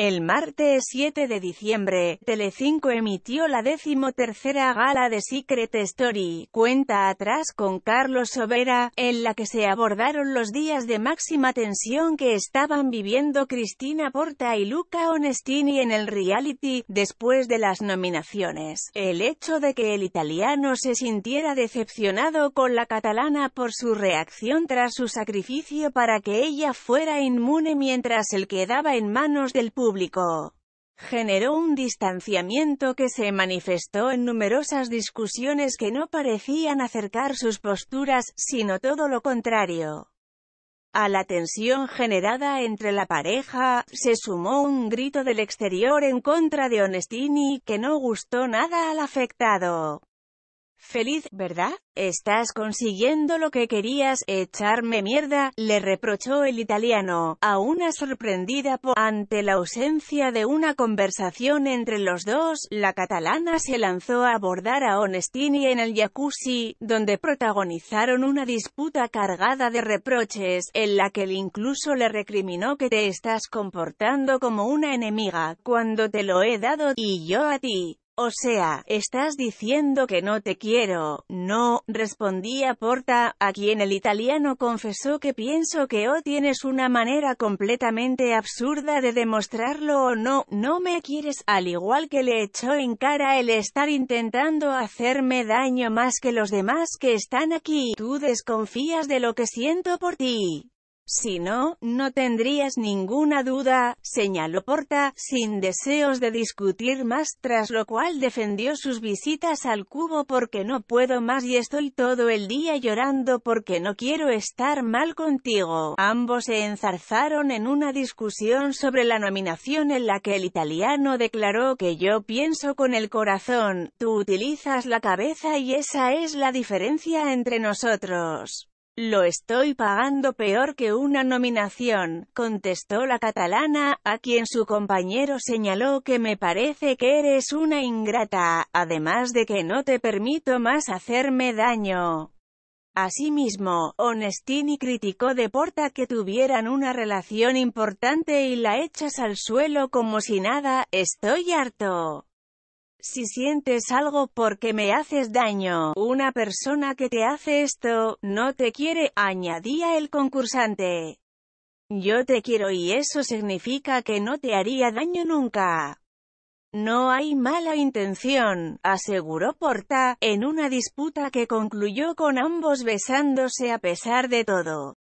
El martes 7 de diciembre, Telecinco emitió la decimotercera gala de Secret Story, cuenta atrás con Carlos Sobera, en la que se abordaron los días de máxima tensión que estaban viviendo Cristina Porta y Luca Onestini en el reality, después de las nominaciones. El hecho de que el italiano se sintiera decepcionado con la catalana por su reacción tras su sacrificio para que ella fuera inmune mientras el quedaba en manos del público público generó un distanciamiento que se manifestó en numerosas discusiones que no parecían acercar sus posturas, sino todo lo contrario. A la tensión generada entre la pareja, se sumó un grito del exterior en contra de Onestini que no gustó nada al afectado. Feliz, ¿verdad? Estás consiguiendo lo que querías, echarme mierda, le reprochó el italiano, a una sorprendida Ante la ausencia de una conversación entre los dos, la catalana se lanzó a abordar a Onestini en el jacuzzi, donde protagonizaron una disputa cargada de reproches, en la que él incluso le recriminó que te estás comportando como una enemiga, cuando te lo he dado, y yo a ti. O sea, estás diciendo que no te quiero. No, respondía Porta, a quien el italiano confesó que pienso que o tienes una manera completamente absurda de demostrarlo o no, no me quieres, al igual que le echó en cara el estar intentando hacerme daño más que los demás que están aquí. Tú desconfías de lo que siento por ti. Si no, no tendrías ninguna duda, señaló Porta, sin deseos de discutir más, tras lo cual defendió sus visitas al cubo porque no puedo más y estoy todo el día llorando porque no quiero estar mal contigo. Ambos se enzarzaron en una discusión sobre la nominación en la que el italiano declaró que yo pienso con el corazón, tú utilizas la cabeza y esa es la diferencia entre nosotros. Lo estoy pagando peor que una nominación, contestó la catalana, a quien su compañero señaló que me parece que eres una ingrata, además de que no te permito más hacerme daño. Asimismo, Onestini criticó de Porta que tuvieran una relación importante y la echas al suelo como si nada, estoy harto. Si sientes algo porque me haces daño, una persona que te hace esto, no te quiere, añadía el concursante. Yo te quiero y eso significa que no te haría daño nunca. No hay mala intención, aseguró Porta, en una disputa que concluyó con ambos besándose a pesar de todo.